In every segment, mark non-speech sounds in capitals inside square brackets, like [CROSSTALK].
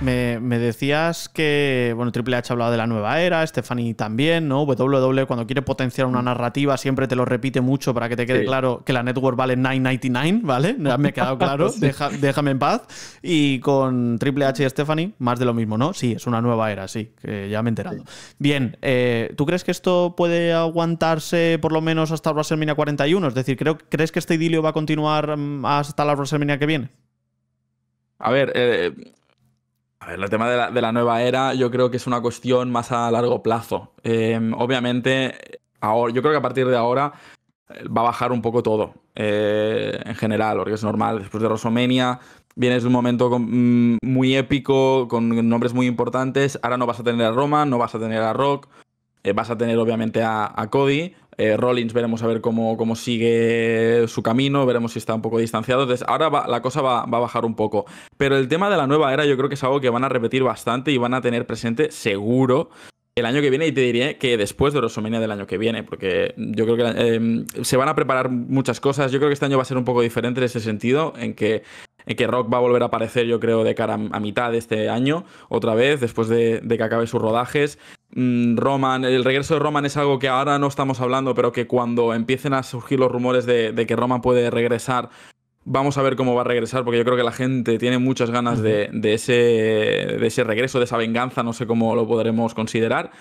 Me, decías que, bueno, Triple H hablaba de la nueva era, Stephanie también, ¿no? W e, cuando quiere potenciar una narrativa siempre te lo repite mucho para que te quede claro que la network vale 9.99, ¿vale? [LAUGHS] Me ha quedado claro, [LAUGHS] déjame en paz. Y con Triple H y Stephanie, más de lo mismo, ¿no? Sí, es una nueva era, sí, que ya me he enterado. Bien, eh, ¿tú crees que esto puede aguantarse por lo menos hasta WrestleMania 41? Es decir, creo, ¿crees que este idilio va a continuar mm, hasta la WrestleMania que viene? A ver, eh, el tema de la, nueva era yo creo que es una cuestión más a largo plazo. Em, obviamente, yo creo que a partir de ahora eh, va a bajar un poco todo eh, en general, porque es normal. Después de Rosomenia vienes de un momento mm, muy épico, con nombres muy importantes. Ahora no vas a tener a Roma, no vas a tener a Rock, eh, vas a tener obviamente a, Cody. Eh, Rollins veremos a ver cómo, cómo, sigue su camino, veremos si está un poco distanciado. Entonces, ahora la cosa va, a bajar un poco. Pero el tema de la nueva era yo creo que es algo que van a repetir bastante y van a tener presente seguro el año que viene y te diré que después de WrestleMania del año que viene, porque yo creo que eh, se van a preparar muchas cosas. Yo creo que este año va a ser un poco diferente en ese sentido, en que que Rock va a volver a aparecer, yo creo, de cara a, mitad de este año, otra vez, después de, de que acabe sus rodajes. Mm, Roman, el regreso de Roman es algo que ahora no estamos hablando, pero que cuando empiecen a surgir los rumores de, que Roman puede regresar, vamos a ver cómo va a regresar, porque yo creo que la gente tiene muchas ganas de, ese, regreso, de esa venganza, no sé cómo lo podremos considerar.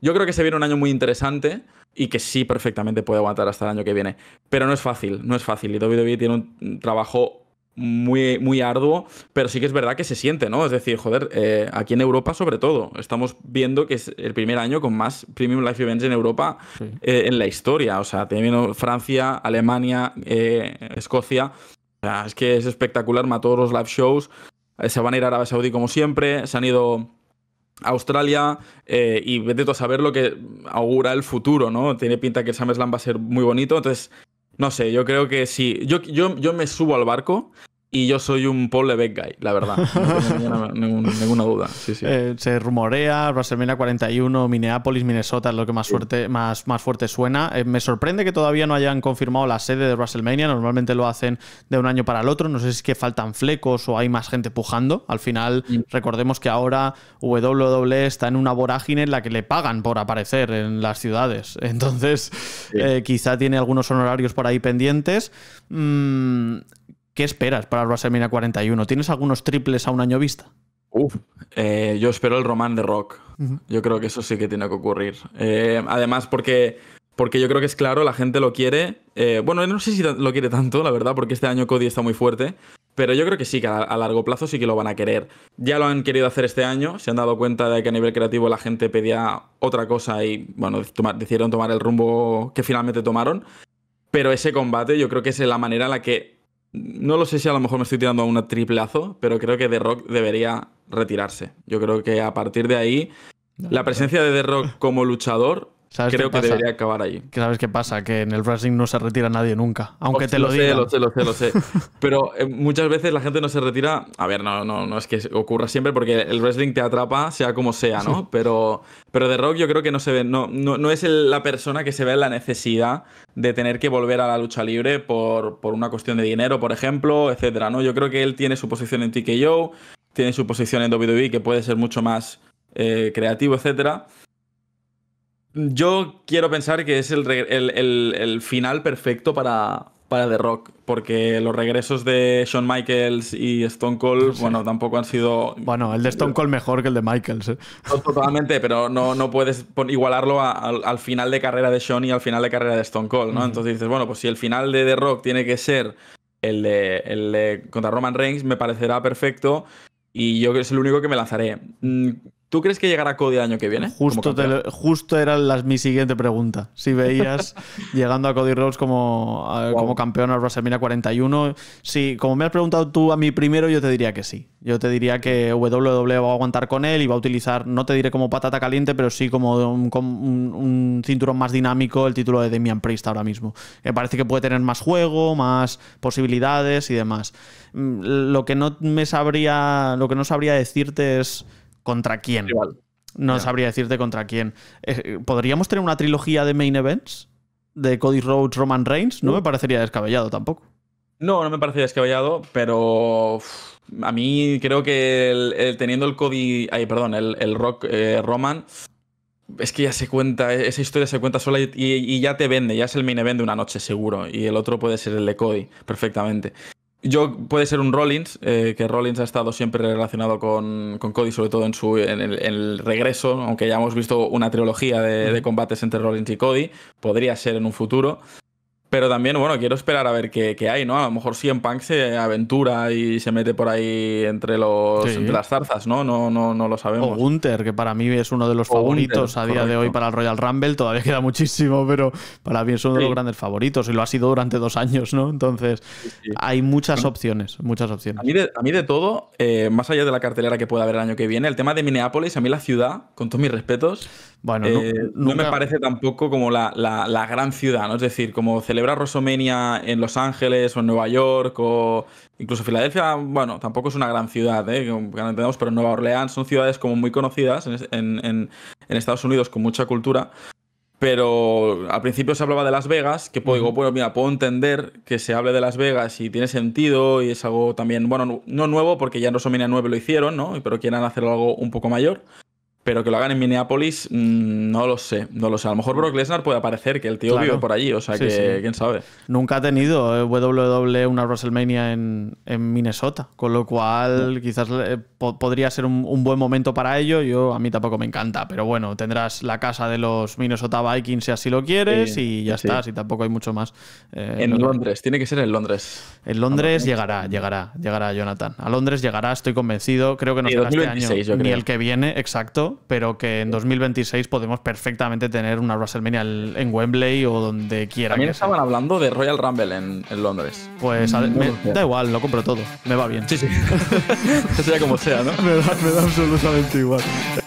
Yo creo que se viene un año muy interesante y que sí perfectamente puede aguantar hasta el año que viene, pero no es fácil, no es fácil. Y WWE tiene un trabajo muy, muy arduo, pero sí que es verdad que se siente, ¿no? Es decir, joder, eh, aquí en Europa sobre todo, estamos viendo que es el primer año con más Premium live Events en Europa eh, en la historia, o sea, teniendo Francia, Alemania, eh, Escocia, o sea, es que es espectacular, todos los live shows, se van a ir a Arabia Saudí como siempre, se han ido... a Australia y vete tú a saber lo que augura el futuro, ¿no? Tiene pinta que el SummerSlam va a ser muy bonito, entonces no sé, yo creo que sí. Yo, yo, yo me subo al barco y yo soy un pole Levesque guy, la verdad. No tengo [LAUGHS] ninguna, duda. Eh, se rumorea WrestleMania 41, Minneapolis, Minnesota es lo que más, más, más fuerte suena. Eh, me sorprende que todavía no hayan confirmado la sede de WrestleMania. Normalmente lo hacen de un año para el otro. No sé si es que faltan flecos o hay más gente pujando. Al final, recordemos que ahora WWE está en una vorágine en la que le pagan por aparecer en las ciudades. [LAUGHS] Entonces, eh, quizá tiene algunos honorarios por ahí pendientes. Mm, ¿Qué esperas para el WrestleMania 41? ¿Tienes algunos triples a un año vista? Eh, yo espero el román de Rock. Yo creo que eso sí que tiene que ocurrir. Eh, además, porque, porque yo creo que es claro, la gente lo quiere. Eh, bueno, no sé si lo quiere tanto, la verdad, porque este año Cody está muy fuerte. Pero yo creo que sí, que a, largo plazo sí que lo van a querer. Ya lo han querido hacer este año, se han dado cuenta de que a nivel creativo la gente pedía otra cosa y, bueno, decidieron tomar el rumbo que finalmente tomaron. Pero ese combate yo creo que es la manera en la que no lo sé si a lo mejor me estoy tirando a una triplazo, pero creo que The Rock debería retirarse. Yo creo que a partir de ahí, la presencia de The Rock como luchador Creo que debería acabar ahí. ¿Sabes qué pasa? Que en el wrestling no se retira nadie nunca, aunque oh, te lo, lo sé, Lo sé, lo sé, lo [LAUGHS] sé. Pero eh, muchas veces la gente no se retira. A ver, no, no, no es que ocurra siempre porque el wrestling te atrapa, sea como sea, ¿no? [LAUGHS] Pero, pero The Rock yo creo que no se ve, no, no, no es la persona que se ve en la necesidad de tener que volver a la lucha libre por, por una cuestión de dinero, por ejemplo, etcétera, ¿no? Yo creo que él tiene su posición en TKO, tiene su posición en WWE que puede ser mucho más eh, creativo, etcétera. Yo quiero pensar que es el, final perfecto para, para The Rock, porque los regresos de Shawn Michaels y Stone Cold, bueno, tampoco han sido... Bueno, el de Stone Cold mejor que el de Michaels. ¿eh? totalmente, pero no, puedes igualarlo al final de carrera de Shawn y al final de carrera de Stone Cold, ¿no? Entonces dices, bueno, pues si el final de The Rock tiene que ser el de, el contra Roman Reigns, me parecerá perfecto y yo es el único que me lanzaré. Mm, ¿Tú crees que llegará Cody el año que viene? Justo, era mi siguiente pregunta. Si veías [LAUGHS] llegando a Cody Rhodes como, como campeón al WrestleMania 41. Sí, como me has preguntado tú a mí primero, yo te diría que sí. Yo te diría que WWE va a aguantar con él y va a utilizar, no te diré como patata caliente, pero sí como un, cinturón más dinámico el título de Damian Priest ahora mismo. Me parece que puede tener más juego, más posibilidades y demás. Mm, lo que no me sabría, lo que no sabría decirte es ¿Contra quién? No sabría decirte contra quién. Eh, ¿Podríamos tener una trilogía de main events? De Cody Rhodes, Roman Reigns. No mm. me parecería descabellado tampoco. No, no me parece descabellado, pero a mí creo que el, teniendo el Cody, ay, perdón, el, Rock eh, Roman, es que ya se cuenta, eh, esa historia se cuenta sola y, y, ya te vende, ya es el main event de una noche seguro, y el otro puede ser el de Cody, perfectamente. Yo puede ser un Rollins, eh, que Rollins ha estado siempre relacionado con, Cody, sobre todo en, su, en el, regreso, aunque ya hemos visto una trilogía de, combates entre Rollins y Cody, podría ser en un futuro. Pero también, bueno, quiero esperar a ver qué, hay, ¿no? A lo mejor en Punk se aventura y se mete por ahí entre, los, entre las zarzas, ¿no? No, ¿no? no lo sabemos. O Gunter, que para mí es uno de los favoritos a día de hoy para el Royal Rumble. Todavía queda muchísimo, pero para mí es uno de los grandes favoritos y lo ha sido durante dos años, ¿no? Entonces, hay muchas opciones, muchas opciones. A mí de, todo, eh, más allá de la cartelera que pueda haber el año que viene, el tema de Minneapolis, a mí la ciudad, con todos mis respetos, bueno, eh, no, me parece tampoco como la, gran ciudad, ¿no? Es decir, como celebrar Rosomenia en Los Ángeles o en Nueva York o incluso Filadelfia, bueno, tampoco es una gran ciudad, ¿eh? Que no pero Nueva Orleans son ciudades como muy conocidas en, Estados Unidos con mucha cultura, pero al principio se hablaba de Las Vegas, que puedo, digo, bueno, mira, puedo entender que se hable de Las Vegas y tiene sentido y es algo también, bueno, no nuevo porque ya en Rosomenia 9 lo hicieron, ¿no? Pero quieran hacer algo un poco mayor. Pero que lo hagan en Minneapolis, mm, no lo sé. No lo sé. A lo mejor Brock Lesnar puede aparecer, que el tío vive por allí. O sea, que quién sabe. Nunca ha tenido eh, WWE una WrestleMania en, Minnesota. Con lo cual, quizás eh, podría ser un, buen momento para ello. Yo A mí tampoco me encanta. Pero bueno, tendrás la casa de los Minnesota Vikings si así lo quieres. y ya está. Si tampoco hay mucho más. Eh, en Londres. Tiene que ser en Londres. En Londres llegará, llegará. Llegará, Jonathan. A Londres llegará, estoy convencido. Creo que no será este año. Ni el que viene, exacto pero que en 2026 podemos perfectamente tener una WrestleMania en Wembley o donde quiera. También estaban hablando de Royal Rumble en, Londres. Pues da igual, lo compro todo, me va bien. Sí, sí. [LAUGHS] sea como sea, ¿no? [LAUGHS] me da absolutamente igual.